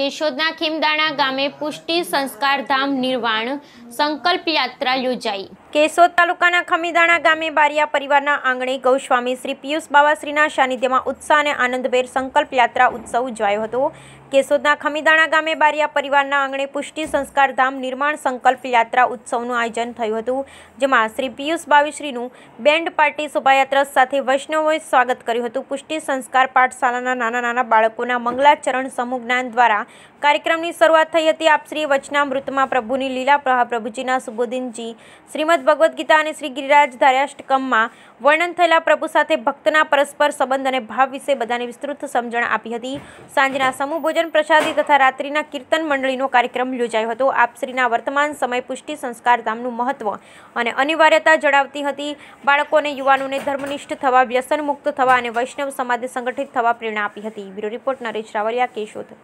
કેશોદના ખેમદાણા ગામે પુષ્ટિ સંસ્કારધામ નિર્વાણ સંકલ્પ યાત્રા યોજાઈ કેશોદ તાલુકાના ખમીદાણા ગામે બારિયા પરિવારના આંગણે ગૌસ્વામી શ્રી પિયુષ બાવાશ્રીના સાનિધ્યમાં ઉત્સાહ અને આનંદભેર સંકલ્પ યાત્રા ઉત્સવ ઉજવાયો હતો કેશોદના ખમીદાણા ગામે બારિયા પરિવારના આંગણે પુષ્ટિ સંસ્કાર ધામ નિર્માણ સંકલ્પ યાત્રા ઉત્સવનું આયોજન થયું હતું જેમાં શ્રી પિયુષ બાવીશ્રીનું બેન્ડ પાર્ટી શોભાયાત્રા સાથે વૈષ્ણવોએ સ્વાગત કર્યું હતું પુષ્ટિ સંસ્કાર પાઠશાળાના નાના નાના બાળકોના મંગલાચરણ સમૂહ જ્ઞાન દ્વારા કાર્યક્રમની શરૂઆત થઈ હતી આપશ્રી વચનામૃતમાં પ્રભુની લીલા પ્રભા પ્રભુજીના સુબોધિનજી શ્રીમદ શ્રીમદ ભગવદ્ ગીતા અને શ્રી ગિરિરાજ ધાર્યાષ્ટકમમાં વર્ણન થયેલા પ્રભુ સાથે ભક્તના પરસ્પર સંબંધ અને ભાવ વિશે બધાને વિસ્તૃત સમજણ આપી હતી સાંજના સમૂહ ભોજન પ્રસાદી તથા રાત્રિના કીર્તન મંડળીનો કાર્યક્રમ યોજાયો હતો આપશ્રીના વર્તમાન સમય પુષ્ટિ સંસ્કાર ધામનું મહત્વ અને અનિવાર્યતા જણાવતી હતી બાળકોને યુવાનોને ધર્મનિષ્ઠ થવા વ્યસન મુક્ત થવા અને વૈષ્ણવ સમાજ સંગઠિત થવા પ્રેરણા આપી હતી બ્યુરો રિપોર્ટ નરેશ રાવલિયા કેશોદ